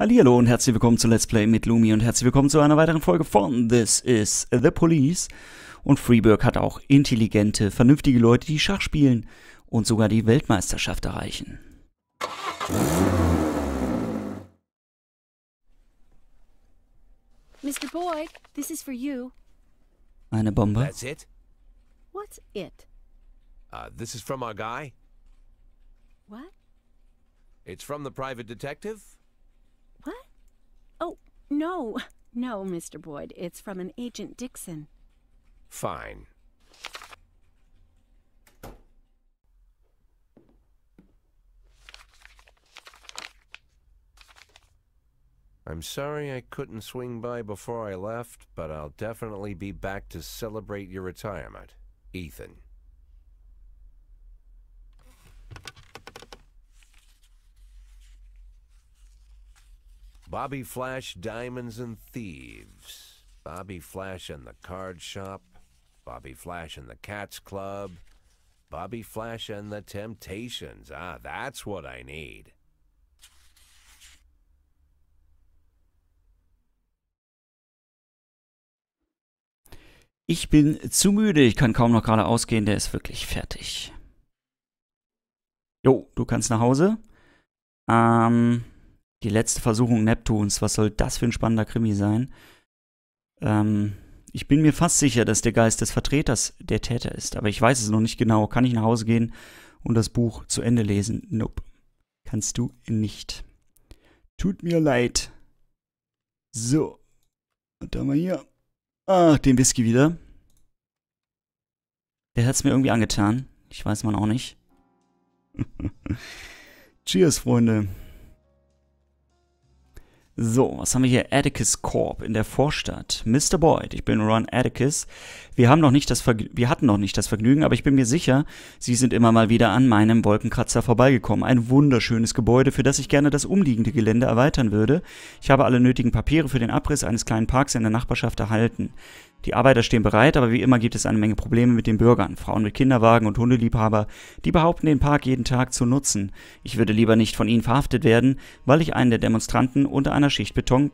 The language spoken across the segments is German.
Hallo und herzlich willkommen zu Let's Play mit Lumi und herzlich willkommen zu einer weiteren Folge von This is the Police. Und Freeburg hat auch intelligente, vernünftige Leute, die Schach spielen und sogar die Weltmeisterschaft erreichen. Mr. Boyd, this is for you. Eine Bombe. That's it? What's it? Uh, this is from our guy. What? It's from the private detective. No, no, Mr. Boyd. It's from an agent Dixon. Fine. I'm sorry I couldn't swing by before I left, but I'll definitely be back to celebrate your retirement. Ethan. Bobby Flash Diamonds and Thieves, Bobby Flash and the Card Shop, Bobby Flash and the Cats Club, Bobby Flash and the Temptations. Ah, that's what I need. Ich bin zu müde, ich kann kaum noch gerade ausgehen, der ist wirklich fertig. Jo, du kannst nach Hause. Ähm, die letzte Versuchung Neptuns, was soll das für ein spannender Krimi sein? Ähm, ich bin mir fast sicher, dass der Geist des Vertreters der Täter ist, aber ich weiß es noch nicht genau. Kann ich nach Hause gehen und das Buch zu Ende lesen? Nope. Kannst du nicht. Tut mir leid. So. Und dann mal hier. Ach, den Whisky wieder. Der hat's mir irgendwie angetan. Ich weiß man auch nicht. Cheers, Freunde. So, was haben wir hier? Atticus Corp in der Vorstadt. Mr. Boyd, ich bin Ron Atticus. Wir haben noch nicht das Vergnü wir hatten noch nicht das Vergnügen, aber ich bin mir sicher, Sie sind immer mal wieder an meinem Wolkenkratzer vorbeigekommen. Ein wunderschönes Gebäude, für das ich gerne das umliegende Gelände erweitern würde. Ich habe alle nötigen Papiere für den Abriss eines kleinen Parks in der Nachbarschaft erhalten. Die Arbeiter stehen bereit, aber wie immer gibt es eine Menge Probleme mit den Bürgern, Frauen mit Kinderwagen und Hundeliebhaber, die behaupten, den Park jeden Tag zu nutzen. Ich würde lieber nicht von ihnen verhaftet werden, weil ich einen der Demonstranten unter einer Schicht Beton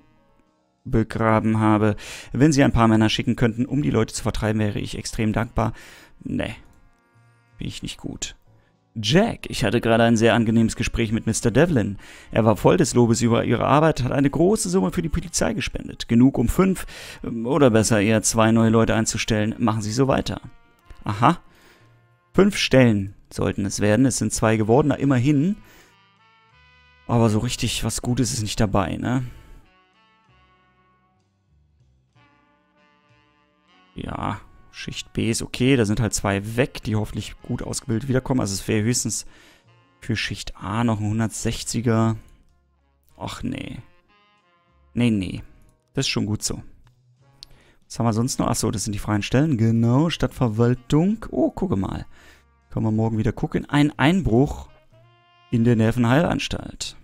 begraben habe. Wenn sie ein paar Männer schicken könnten, um die Leute zu vertreiben, wäre ich extrem dankbar. Nee, bin ich nicht gut. Jack, ich hatte gerade ein sehr angenehmes Gespräch mit Mr. Devlin. Er war voll des Lobes über Ihre Arbeit, hat eine große Summe für die Polizei gespendet. Genug, um fünf ähm, oder besser eher zwei neue Leute einzustellen. Machen Sie so weiter. Aha. Fünf Stellen sollten es werden. Es sind zwei geworden, na immerhin. Aber so richtig was Gutes ist nicht dabei, ne? Ja, Schicht B ist okay, da sind halt zwei weg, die hoffentlich gut ausgebildet wiederkommen. Also es wäre höchstens für Schicht A noch ein 160er. Ach nee. Nee, nee. Das ist schon gut so. Was haben wir sonst noch? Achso, das sind die freien Stellen. Genau, Stadtverwaltung. Oh, gucke mal. Können wir morgen wieder gucken. Ein Einbruch in der Nervenheilanstalt.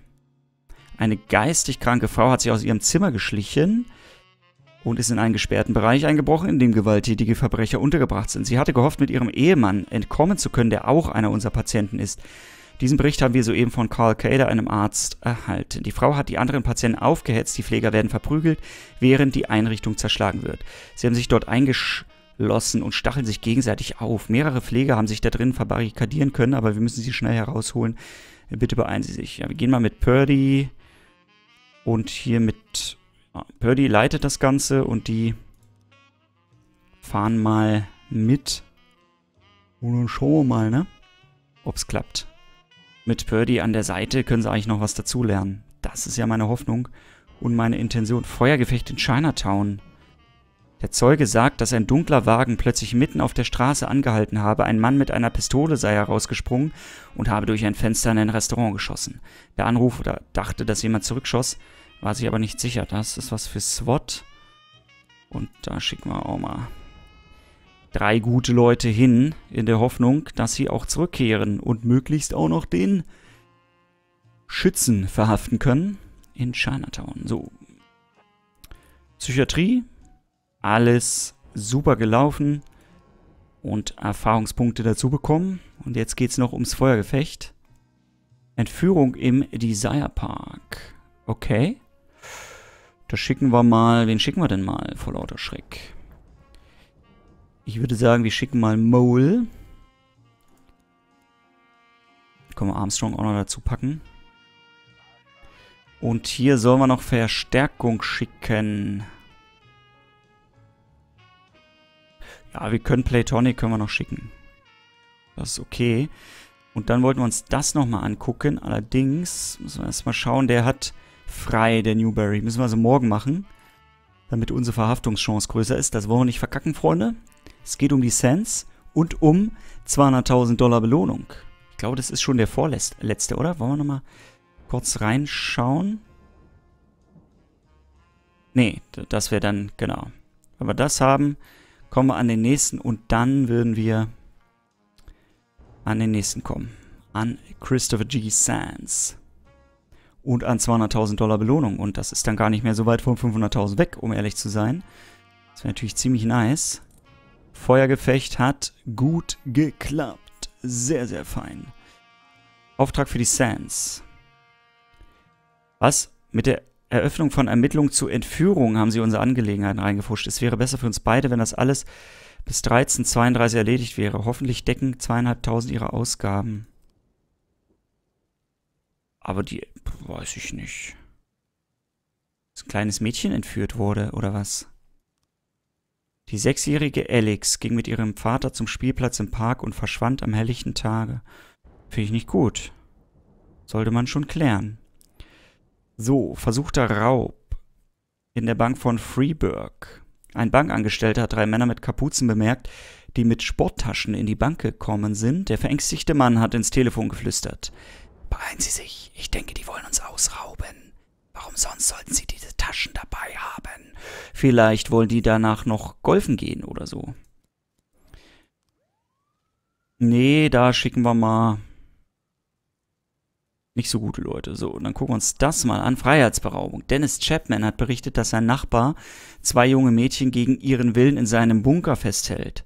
Eine geistig kranke Frau hat sich aus ihrem Zimmer geschlichen und ist in einen gesperrten Bereich eingebrochen, in dem gewalttätige Verbrecher untergebracht sind. Sie hatte gehofft, mit ihrem Ehemann entkommen zu können, der auch einer unserer Patienten ist. Diesen Bericht haben wir soeben von Carl Cader, einem Arzt, erhalten. Die Frau hat die anderen Patienten aufgehetzt, die Pfleger werden verprügelt, während die Einrichtung zerschlagen wird. Sie haben sich dort eingeschlossen und stacheln sich gegenseitig auf. Mehrere Pfleger haben sich da drin verbarrikadieren können, aber wir müssen sie schnell herausholen. Bitte beeilen Sie sich. Ja, wir gehen mal mit Purdy und hier mit Ah, Purdy leitet das Ganze und die fahren mal mit. Und dann schauen wir mal, ne? Ob es klappt. Mit Purdy an der Seite können sie eigentlich noch was dazulernen. Das ist ja meine Hoffnung und meine Intention. Feuergefecht in Chinatown. Der Zeuge sagt, dass ein dunkler Wagen plötzlich mitten auf der Straße angehalten habe, ein Mann mit einer Pistole sei herausgesprungen und habe durch ein Fenster in ein Restaurant geschossen. Der Anruf oder dachte, dass jemand zurückschoss, war sich aber nicht sicher. Das ist was für SWAT. Und da schicken wir auch mal drei gute Leute hin, in der Hoffnung, dass sie auch zurückkehren und möglichst auch noch den Schützen verhaften können in Chinatown. So. Psychiatrie, alles super gelaufen und Erfahrungspunkte dazu bekommen. Und jetzt geht es noch ums Feuergefecht. Entführung im Desire Park. Okay. Da schicken wir mal... Wen schicken wir denn mal vor lauter Schreck? Ich würde sagen, wir schicken mal Mole. Können wir Armstrong auch noch dazu packen. Und hier sollen wir noch Verstärkung schicken. Ja, wir können Playtonic können wir noch schicken. Das ist okay. Und dann wollten wir uns das nochmal angucken. Allerdings müssen wir erstmal schauen. Der hat frei, der Newberry. Müssen wir also morgen machen, damit unsere Verhaftungschance größer ist. Das wollen wir nicht verkacken, Freunde. Es geht um die Sands und um 200.000 Dollar Belohnung. Ich glaube, das ist schon der vorletzte, oder? Wollen wir nochmal kurz reinschauen? Nee, das wäre dann, genau. Wenn wir das haben, kommen wir an den nächsten und dann würden wir an den nächsten kommen. An Christopher G. Sands und an 200.000 Dollar Belohnung. Und das ist dann gar nicht mehr so weit von 500.000 weg, um ehrlich zu sein. Das wäre natürlich ziemlich nice. Feuergefecht hat gut geklappt. Sehr, sehr fein. Auftrag für die Sands. Was? Mit der Eröffnung von Ermittlungen zur Entführung haben sie unsere Angelegenheiten reingefuscht. Es wäre besser für uns beide, wenn das alles bis 13.32 erledigt wäre. Hoffentlich decken zweieinhalbtausend ihre Ausgaben. Aber die, weiß ich nicht. Das kleines Mädchen entführt wurde, oder was? Die sechsjährige Alex ging mit ihrem Vater zum Spielplatz im Park und verschwand am helllichten Tage. Finde ich nicht gut. Sollte man schon klären. So, versuchter Raub. In der Bank von Freeburg. Ein Bankangestellter hat drei Männer mit Kapuzen bemerkt, die mit Sporttaschen in die Bank gekommen sind. Der verängstigte Mann hat ins Telefon geflüstert. Beeilen Sie sich, ich denke, die wollen uns ausrauben. Warum sonst sollten Sie diese Taschen dabei haben? Vielleicht wollen die danach noch golfen gehen oder so. Nee, da schicken wir mal nicht so gute Leute. So, dann gucken wir uns das mal an. Freiheitsberaubung. Dennis Chapman hat berichtet, dass sein Nachbar zwei junge Mädchen gegen ihren Willen in seinem Bunker festhält.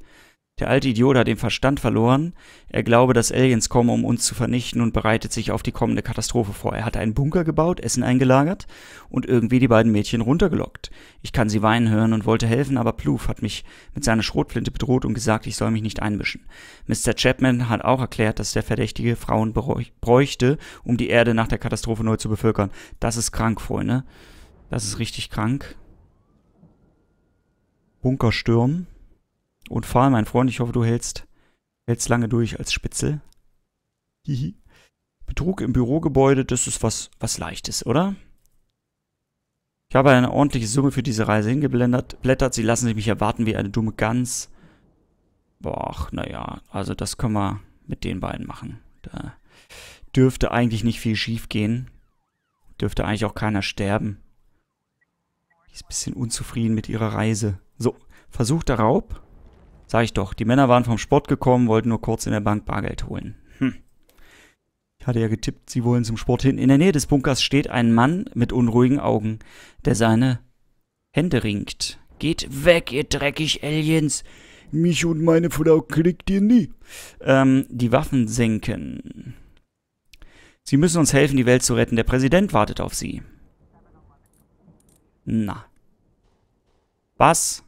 Der alte Idiot hat den Verstand verloren. Er glaube, dass Aliens kommen, um uns zu vernichten und bereitet sich auf die kommende Katastrophe vor. Er hat einen Bunker gebaut, Essen eingelagert und irgendwie die beiden Mädchen runtergelockt. Ich kann sie weinen hören und wollte helfen, aber Plouf hat mich mit seiner Schrotflinte bedroht und gesagt, ich soll mich nicht einmischen. Mr. Chapman hat auch erklärt, dass der Verdächtige Frauen bräuchte, um die Erde nach der Katastrophe neu zu bevölkern. Das ist krank, Freunde. Das ist richtig krank. Bunkersturm und fahren, mein Freund. Ich hoffe, du hältst, hältst lange durch als Spitzel. Hihi. Betrug im Bürogebäude, das ist was, was Leichtes, oder? Ich habe eine ordentliche Summe für diese Reise hingeblättert. Blättert, sie lassen sich mich erwarten wie eine dumme Gans. Boah, naja, also das können wir mit den beiden machen. Da dürfte eigentlich nicht viel schief gehen. Dürfte eigentlich auch keiner sterben. Die ist ein bisschen unzufrieden mit ihrer Reise. So, versuchter Raub. Sag ich doch, die Männer waren vom Sport gekommen, wollten nur kurz in der Bank Bargeld holen. Hm. Ich hatte ja getippt, sie wollen zum Sport hin. In der Nähe des Bunkers steht ein Mann mit unruhigen Augen, der seine Hände ringt. Geht weg, ihr dreckig Aliens! Mich und meine Frau kriegt ihr nie. Ähm, die Waffen senken. Sie müssen uns helfen, die Welt zu retten. Der Präsident wartet auf Sie. Na. Was?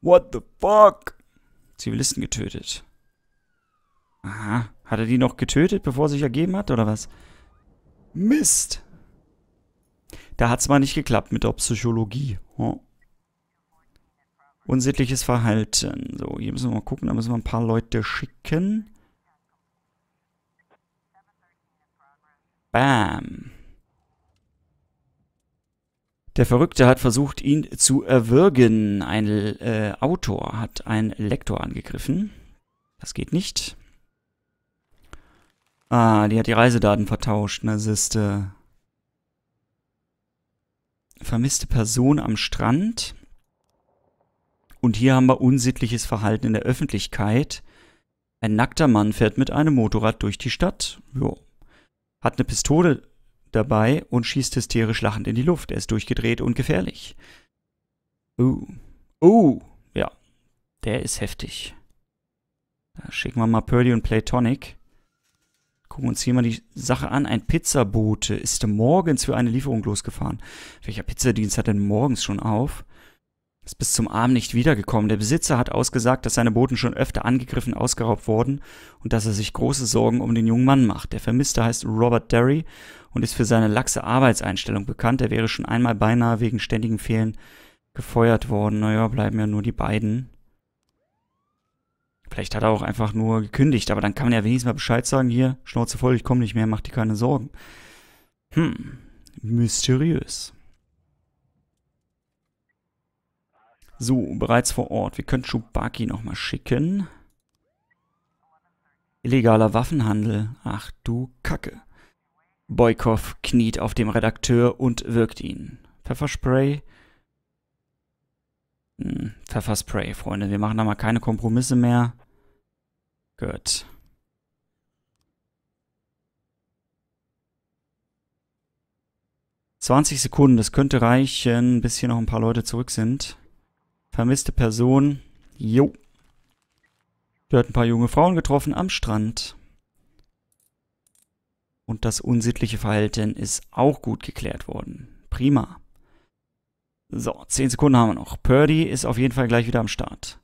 What the fuck? Zivilisten getötet. Aha. Hat er die noch getötet, bevor er sich ergeben hat, oder was? Mist. Da hat's mal nicht geklappt mit der Psychologie. Oh. Unsittliches Verhalten. So, hier müssen wir mal gucken. Da müssen wir ein paar Leute schicken. Bam. Der Verrückte hat versucht, ihn zu erwürgen. Ein äh, Autor hat einen Lektor angegriffen. Das geht nicht. Ah, die hat die Reisedaten vertauscht, ne, Siste. Vermisste Person am Strand. Und hier haben wir unsittliches Verhalten in der Öffentlichkeit. Ein nackter Mann fährt mit einem Motorrad durch die Stadt. Jo. Hat eine Pistole dabei und schießt hysterisch lachend in die Luft. Er ist durchgedreht und gefährlich. Uh. Uh. Ja. Der ist heftig. Da schicken wir mal Purdy und Playtonic. Gucken uns hier mal die Sache an. Ein Pizzabote ist morgens für eine Lieferung losgefahren. Welcher Pizzadienst hat denn morgens schon auf? ist bis zum Arm nicht wiedergekommen. Der Besitzer hat ausgesagt, dass seine Boten schon öfter angegriffen, ausgeraubt wurden und dass er sich große Sorgen um den jungen Mann macht. Der Vermisste heißt Robert Derry und ist für seine laxe Arbeitseinstellung bekannt. Er wäre schon einmal beinahe wegen ständigen Fehlen gefeuert worden. Naja, bleiben ja nur die beiden. Vielleicht hat er auch einfach nur gekündigt, aber dann kann man ja wenigstens mal Bescheid sagen, hier, Schnauze voll, ich komme nicht mehr, mach dir keine Sorgen. Hm, mysteriös. So, bereits vor Ort. Wir können Chewbaki nochmal schicken. Illegaler Waffenhandel. Ach du Kacke. Boykov kniet auf dem Redakteur und wirkt ihn. Pfefferspray. Hm, Pfefferspray, Freunde. Wir machen da mal keine Kompromisse mehr. Gut. Zwanzig Sekunden, das könnte reichen, bis hier noch ein paar Leute zurück sind. Vermisste Person. Jo. Dort ein paar junge Frauen getroffen am Strand. Und das unsittliche Verhalten ist auch gut geklärt worden. Prima. So, 10 Sekunden haben wir noch. Purdy ist auf jeden Fall gleich wieder am Start.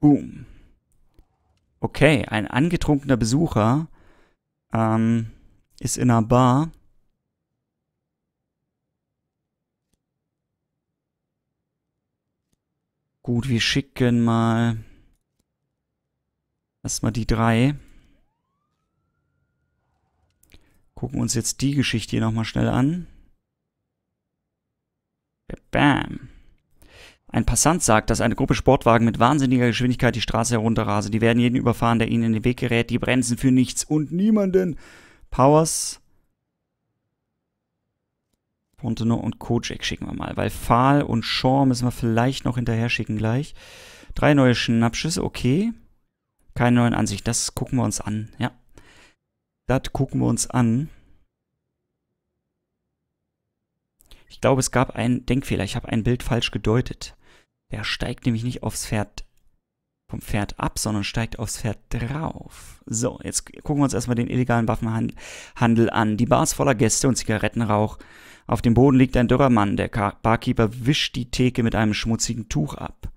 Boom. Okay, ein angetrunkener Besucher ähm, ist in einer Bar Gut, wir schicken mal erstmal die drei. Gucken uns jetzt die Geschichte hier nochmal schnell an. Bam. Ein Passant sagt, dass eine Gruppe Sportwagen mit wahnsinniger Geschwindigkeit die Straße herunterrase. Die werden jeden überfahren, der ihnen in den Weg gerät. Die bremsen für nichts und niemanden. Powers Fontenot und Kojak schicken wir mal, weil Fahl und Shaw müssen wir vielleicht noch hinterher schicken gleich. Drei neue Schnappschüsse, okay. Keine neuen Ansichten, das gucken wir uns an, ja. Das gucken wir uns an. Ich glaube, es gab einen Denkfehler. Ich habe ein Bild falsch gedeutet. Der steigt nämlich nicht aufs Pferd vom Pferd ab, sondern steigt aufs Pferd drauf. So, jetzt gucken wir uns erstmal den illegalen Waffenhandel an. Die Bar ist voller Gäste und Zigarettenrauch. Auf dem Boden liegt ein dürrer Mann. Der Barkeeper wischt die Theke mit einem schmutzigen Tuch ab.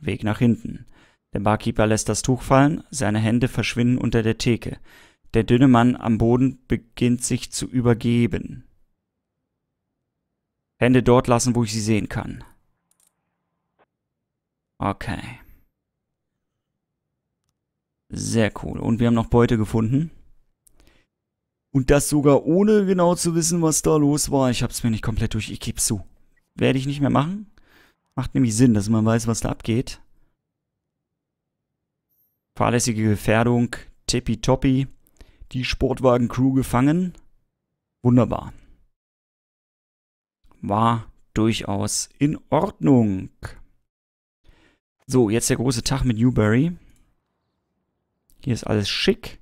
Weg nach hinten. Der Barkeeper lässt das Tuch fallen, seine Hände verschwinden unter der Theke. Der dünne Mann am Boden beginnt sich zu übergeben. Hände dort lassen, wo ich sie sehen kann. Okay. Sehr cool. Und wir haben noch Beute gefunden. Und das sogar ohne genau zu wissen, was da los war. Ich hab's mir nicht komplett durch. Ich geb's zu. Werde ich nicht mehr machen. Macht nämlich Sinn, dass man weiß, was da abgeht. Fahrlässige Gefährdung. Tippitoppi. Die Sportwagen-Crew gefangen. Wunderbar war durchaus in Ordnung. So, jetzt der große Tag mit Newberry. Hier ist alles schick.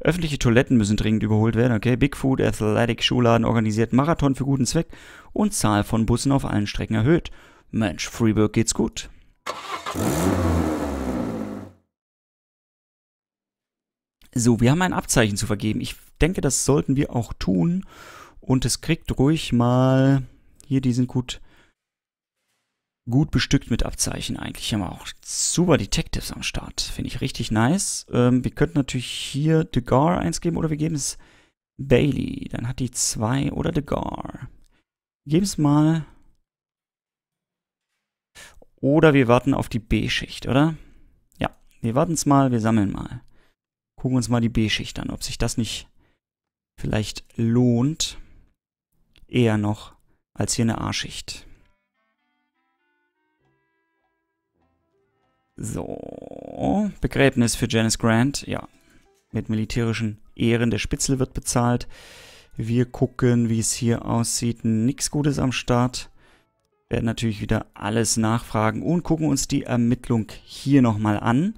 Öffentliche Toiletten müssen dringend überholt werden, okay? Bigfoot, Athletic, Schuhladen organisiert Marathon für guten Zweck und Zahl von Bussen auf allen Strecken erhöht. Mensch, Freeburg geht's gut. So, wir haben ein Abzeichen zu vergeben. Ich denke, das sollten wir auch tun. Und es kriegt ruhig mal hier, die sind gut, gut bestückt mit Abzeichen eigentlich. Hier haben wir auch super Detectives am Start. Finde ich richtig nice. Ähm, wir könnten natürlich hier DeGar eins geben oder wir geben es Bailey. Dann hat die zwei oder DeGar. Geben es mal. Oder wir warten auf die B-Schicht, oder? Ja, wir warten es mal, wir sammeln mal. Gucken uns mal die B-Schicht an, ob sich das nicht vielleicht lohnt. Eher noch als hier eine A-Schicht. So, Begräbnis für Janice Grant, ja. Mit militärischen Ehren, der Spitzel wird bezahlt. Wir gucken, wie es hier aussieht. Nichts Gutes am Start. Werden natürlich wieder alles nachfragen und gucken uns die Ermittlung hier nochmal an.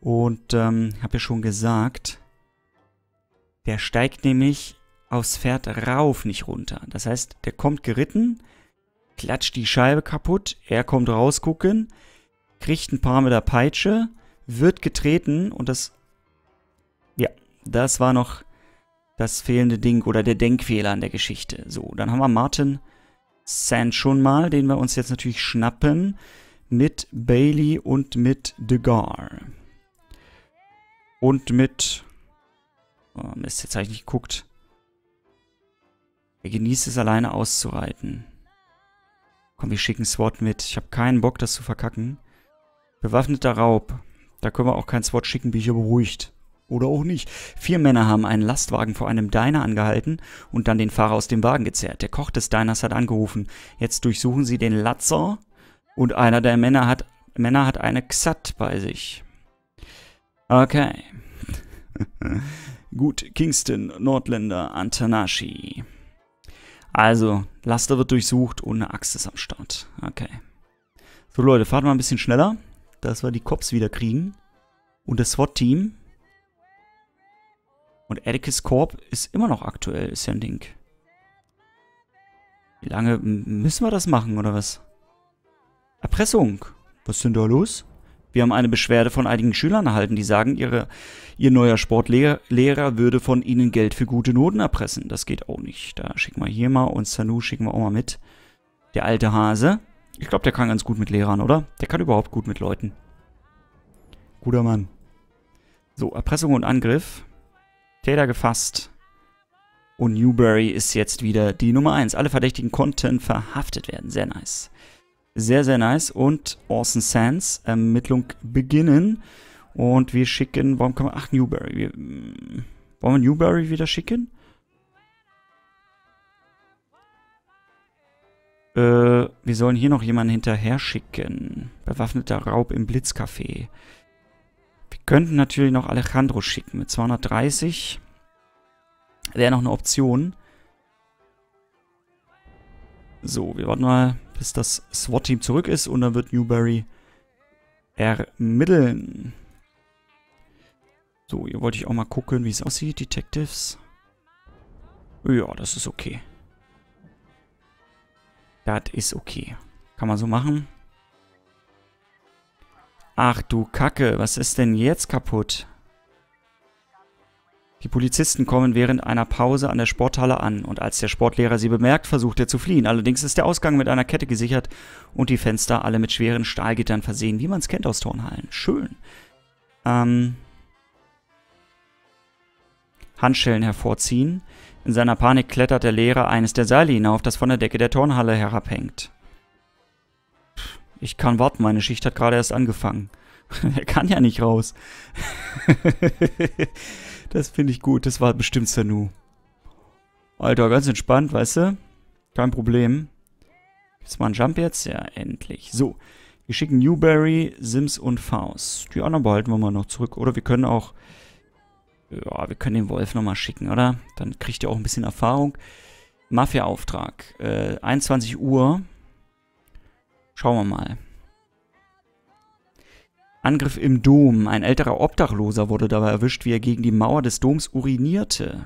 Und ähm, habe ja schon gesagt, der steigt nämlich aufs Pferd rauf, nicht runter. Das heißt, der kommt geritten, klatscht die Scheibe kaputt, er kommt rausgucken, kriegt ein paar mit der Peitsche, wird getreten und das. Ja, das war noch das fehlende Ding oder der Denkfehler an der Geschichte. So, dann haben wir Martin Sand schon mal, den wir uns jetzt natürlich schnappen. Mit Bailey und mit Degar. Und mit. Oh Mist, jetzt habe ich nicht geguckt. Er genießt es, alleine auszureiten. Komm, wir schicken SWAT mit. Ich habe keinen Bock, das zu verkacken. Bewaffneter Raub. Da können wir auch kein SWAT schicken, bin ich ja beruhigt. Oder auch nicht. Vier Männer haben einen Lastwagen vor einem Diner angehalten und dann den Fahrer aus dem Wagen gezerrt. Der Koch des Diners hat angerufen. Jetzt durchsuchen sie den Latzer und einer der Männer hat, Männer hat eine Xat bei sich. Okay. Gut, Kingston, Nordländer, Antanashi. Also, Laster wird durchsucht, und eine Axt ist am Start. Okay. So Leute, fahrt mal ein bisschen schneller, dass wir die Cops wieder kriegen. Und das SWAT-Team. Und Atticus Corp ist immer noch aktuell, ist ja ein Ding. Wie lange müssen wir das machen, oder was? Erpressung. Was ist denn da los? Wir haben eine Beschwerde von einigen Schülern erhalten, die sagen, ihre, ihr neuer Sportlehrer würde von ihnen Geld für gute Noten erpressen. Das geht auch nicht. Da schicken wir hier mal und Sanu schicken wir auch mal mit. Der alte Hase. Ich glaube, der kann ganz gut mit Lehrern, oder? Der kann überhaupt gut mit Leuten. Guter Mann. So, Erpressung und Angriff. Täter gefasst. Und Newberry ist jetzt wieder die Nummer 1. Alle Verdächtigen konnten verhaftet werden. Sehr nice. Sehr, sehr nice. Und Orson Sands, Ermittlung beginnen. Und wir schicken, warum kann man, ach, Newberry. Wir, hm, wollen wir Newberry wieder schicken? Äh, wir sollen hier noch jemanden hinterher schicken. Bewaffneter Raub im Blitzcafé. Wir könnten natürlich noch Alejandro schicken mit 230. Wäre noch eine Option. So, wir warten mal, bis das SWAT-Team zurück ist und dann wird Newberry ermitteln. So, hier wollte ich auch mal gucken, wie es aussieht, Detectives. Ja, das ist okay. Das ist okay. Kann man so machen. Ach du Kacke, was ist denn jetzt kaputt? Die Polizisten kommen während einer Pause an der Sporthalle an und als der Sportlehrer sie bemerkt, versucht er zu fliehen. Allerdings ist der Ausgang mit einer Kette gesichert und die Fenster alle mit schweren Stahlgittern versehen, wie man es kennt aus Turnhallen. Schön. Ähm, Handschellen hervorziehen. In seiner Panik klettert der Lehrer eines der Seile hinauf, das von der Decke der Turnhalle herabhängt. Ich kann warten, meine Schicht hat gerade erst angefangen. er kann ja nicht raus. Das finde ich gut. Das war bestimmt Sanu. Alter, ganz entspannt, weißt du? Kein Problem. Gibt's mal ein Jump jetzt? Ja, endlich. So, wir schicken Newberry, Sims und Faust. Die anderen behalten wir mal noch zurück. Oder wir können auch... Ja, wir können den Wolf nochmal schicken, oder? Dann kriegt ihr auch ein bisschen Erfahrung. Mafia-Auftrag. Äh, 21 Uhr. Schauen wir mal. Angriff im Dom. Ein älterer Obdachloser wurde dabei erwischt, wie er gegen die Mauer des Doms urinierte.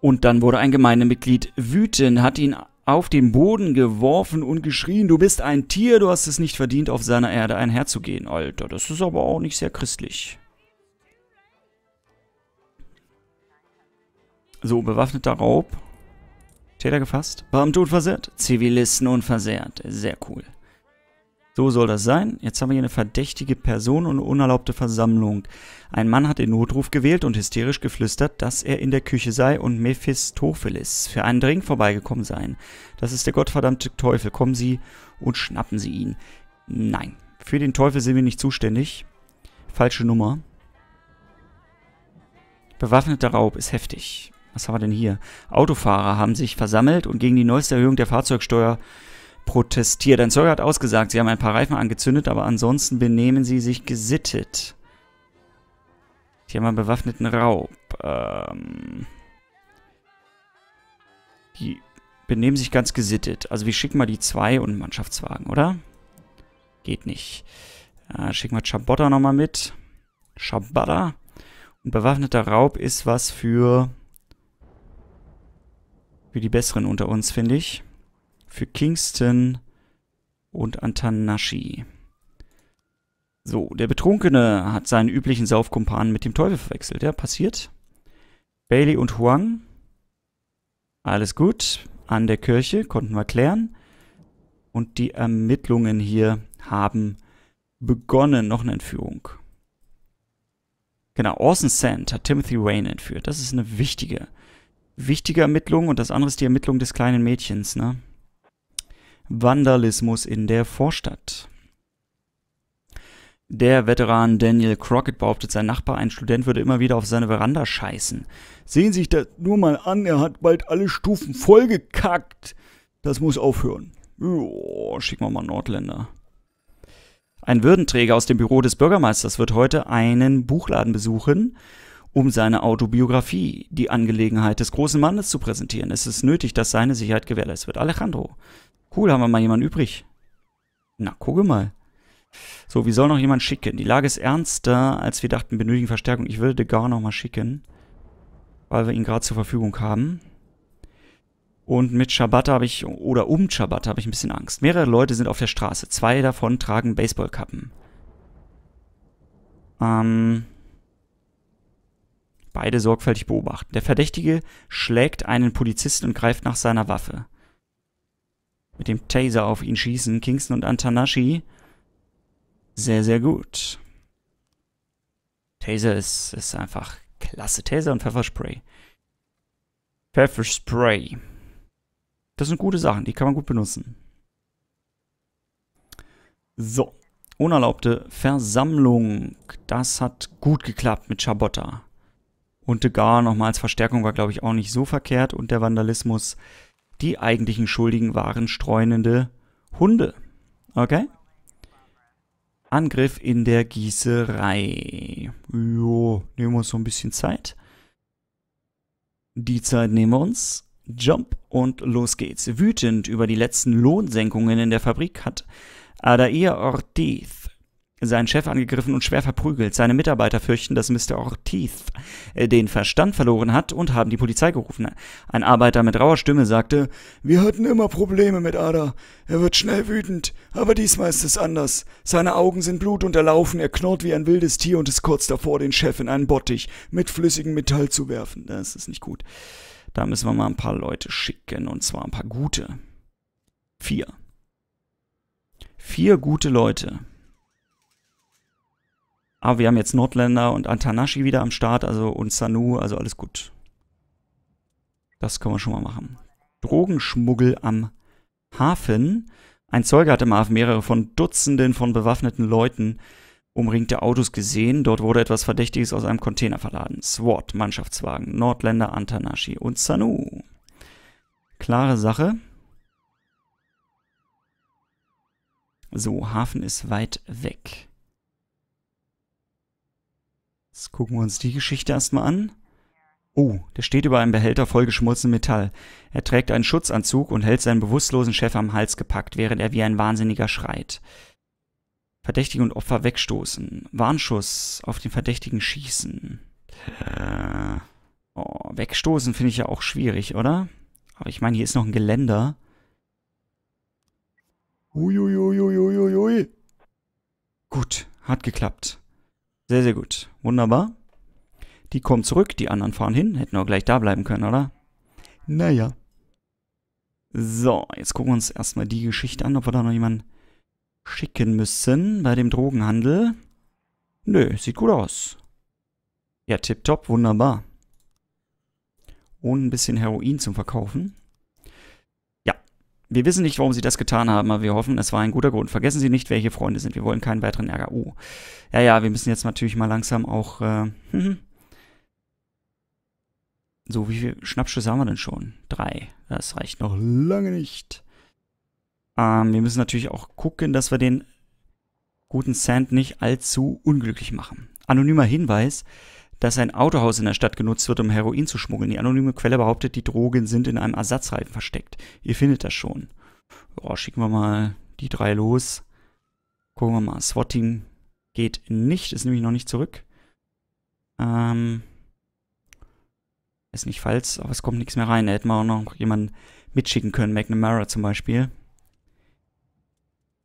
Und dann wurde ein Gemeindemitglied wütend, hat ihn auf den Boden geworfen und geschrien, du bist ein Tier, du hast es nicht verdient, auf seiner Erde einherzugehen. Alter, das ist aber auch nicht sehr christlich. So, bewaffneter Raub. Täter gefasst. Beamte unversehrt. Zivilisten unversehrt. Sehr cool. So soll das sein. Jetzt haben wir hier eine verdächtige Person und eine unerlaubte Versammlung. Ein Mann hat den Notruf gewählt und hysterisch geflüstert, dass er in der Küche sei und Mephistopheles für einen Drink vorbeigekommen sei. Das ist der gottverdammte Teufel. Kommen Sie und schnappen Sie ihn. Nein, für den Teufel sind wir nicht zuständig. Falsche Nummer. Bewaffneter Raub ist heftig. Was haben wir denn hier? Autofahrer haben sich versammelt und gegen die neueste Erhöhung der Fahrzeugsteuer äh, protestiert. Ein Zeuge hat ausgesagt, sie haben ein paar Reifen angezündet, aber ansonsten benehmen sie sich gesittet. Die haben einen bewaffneten Raub. Ähm die benehmen sich ganz gesittet. Also wir schicken mal die zwei und einen Mannschaftswagen, oder? Geht nicht. Ja, äh, schicken wir Chabotta nochmal mit. Chabotta. Und bewaffneter Raub ist was für... Für die Besseren unter uns, finde ich für Kingston und Antanashi. So, der Betrunkene hat seinen üblichen Saufkumpan mit dem Teufel verwechselt. Ja, passiert. Bailey und Huang. Alles gut. An der Kirche konnten wir klären. Und die Ermittlungen hier haben begonnen. Noch eine Entführung. Genau, Orson Sand hat Timothy Wayne entführt. Das ist eine wichtige, wichtige Ermittlung. Und das andere ist die Ermittlung des kleinen Mädchens, ne? Vandalismus in der Vorstadt. Der Veteran Daniel Crockett behauptet, sein Nachbar, ein Student, würde immer wieder auf seine Veranda scheißen. Sehen Sie sich das nur mal an, er hat bald alle Stufen vollgekackt. Das muss aufhören. Jo, schicken wir mal Nordländer. Ein Würdenträger aus dem Büro des Bürgermeisters wird heute einen Buchladen besuchen, um seine Autobiografie, die Angelegenheit des großen Mannes zu präsentieren. Es ist nötig, dass seine Sicherheit gewährleistet wird. Alejandro, Cool, haben wir mal jemanden übrig. Na, gucke mal. So, wir sollen noch jemanden schicken. Die Lage ist ernster, als wir dachten, benötigen Verstärkung. Ich würde gar noch mal schicken, weil wir ihn gerade zur Verfügung haben. Und mit Ciabatta habe ich, oder um Ciabatta habe ich ein bisschen Angst. Mehrere Leute sind auf der Straße. Zwei davon tragen Baseballkappen. Ähm, beide sorgfältig beobachten. Der Verdächtige schlägt einen Polizisten und greift nach seiner Waffe mit dem Taser auf ihn schießen. Kingston und Antanashi. Sehr, sehr gut. Taser ist, ist einfach klasse. Taser und Pfefferspray. Pfefferspray. Das sind gute Sachen, die kann man gut benutzen. So. Unerlaubte Versammlung. Das hat gut geklappt mit Chabotta. Und Degar nochmal als Verstärkung war, glaube ich, auch nicht so verkehrt. Und der Vandalismus die eigentlichen Schuldigen waren streunende Hunde. Okay? Angriff in der Gießerei. Jo, nehmen wir uns so ein bisschen Zeit. Die Zeit nehmen wir uns. Jump und los geht's. Wütend über die letzten Lohnsenkungen in der Fabrik hat Adair Ortiz seinen Chef angegriffen und schwer verprügelt. Seine Mitarbeiter fürchten, dass Mr. Ortiz äh, den Verstand verloren hat und haben die Polizei gerufen. Ein Arbeiter mit rauer Stimme sagte, wir hatten immer Probleme mit Ada. Er wird schnell wütend, aber diesmal ist es anders. Seine Augen sind blutunterlaufen, er knurrt wie ein wildes Tier und ist kurz davor, den Chef in einen Bottich mit flüssigem Metall zu werfen. Das ist nicht gut. Da müssen wir mal ein paar Leute schicken, und zwar ein paar gute. Vier. Vier gute Leute. Aber ah, wir haben jetzt Nordländer und Antanashi wieder am Start, also und Sanu, also alles gut. Das können wir schon mal machen. Drogenschmuggel am Hafen. Ein Zeuge hat im Hafen mehrere von Dutzenden von bewaffneten Leuten umringte Autos gesehen. Dort wurde etwas Verdächtiges aus einem Container verladen. SWAT, Mannschaftswagen, Nordländer, Antanashi und Sanu. Klare Sache. So, Hafen ist weit weg. Jetzt gucken wir uns die Geschichte erstmal an. Oh, der steht über einem Behälter voll geschmolzenem Metall. Er trägt einen Schutzanzug und hält seinen bewusstlosen Chef am Hals gepackt, während er wie ein Wahnsinniger schreit. Verdächtige und Opfer wegstoßen. Warnschuss auf den Verdächtigen schießen. Äh, oh, wegstoßen finde ich ja auch schwierig, oder? Aber ich meine, hier ist noch ein Geländer. Uiuiuiuiuiui. Gut, hat geklappt. Sehr, sehr gut. Wunderbar. Die kommen zurück, die anderen fahren hin. Hätten wir gleich da bleiben können, oder? Naja. So, jetzt gucken wir uns erstmal die Geschichte an, ob wir da noch jemanden schicken müssen bei dem Drogenhandel. Nö, sieht gut aus. Ja, tipptopp, wunderbar. Ohne ein bisschen Heroin zum Verkaufen. Wir wissen nicht, warum sie das getan haben, aber wir hoffen, es war ein guter Grund. Vergessen Sie nicht, welche Freunde sind. Wir wollen keinen weiteren Ärger. Oh. Ja, ja, wir müssen jetzt natürlich mal langsam auch. Äh, mhm. so, wie viele Schnappschüsse haben wir denn schon? Drei. Das reicht noch lange nicht. Ähm, wir müssen natürlich auch gucken, dass wir den guten Sand nicht allzu unglücklich machen. Anonymer Hinweis dass ein Autohaus in der Stadt genutzt wird, um Heroin zu schmuggeln. Die anonyme Quelle behauptet, die Drogen sind in einem Ersatzreifen versteckt. Ihr findet das schon. Boah, schicken wir mal die drei los. Gucken wir mal. Swatting geht nicht, ist nämlich noch nicht zurück. Ähm, ist nicht falsch, aber es kommt nichts mehr rein. Da hätten wir auch noch jemanden mitschicken können, McNamara zum Beispiel.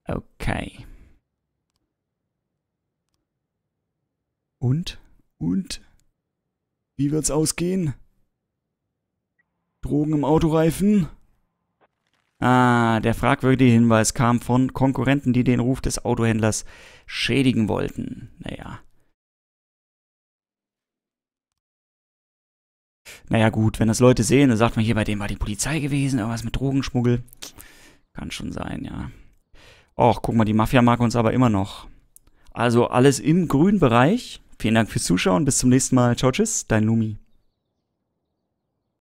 Okay. Und? Und? Wie wird's ausgehen? Drogen im Autoreifen? Ah, der fragwürdige Hinweis kam von Konkurrenten, die den Ruf des Autohändlers schädigen wollten. Naja. Naja gut, wenn das Leute sehen, dann sagt man hier, bei dem war die Polizei gewesen, irgendwas mit Drogenschmuggel. Kann schon sein, ja. Och, guck mal, die Mafia mag uns aber immer noch. Also alles im grünen Bereich. Vielen Dank fürs Zuschauen. Bis zum nächsten Mal. Ciao, tschüss. Dein Lumi.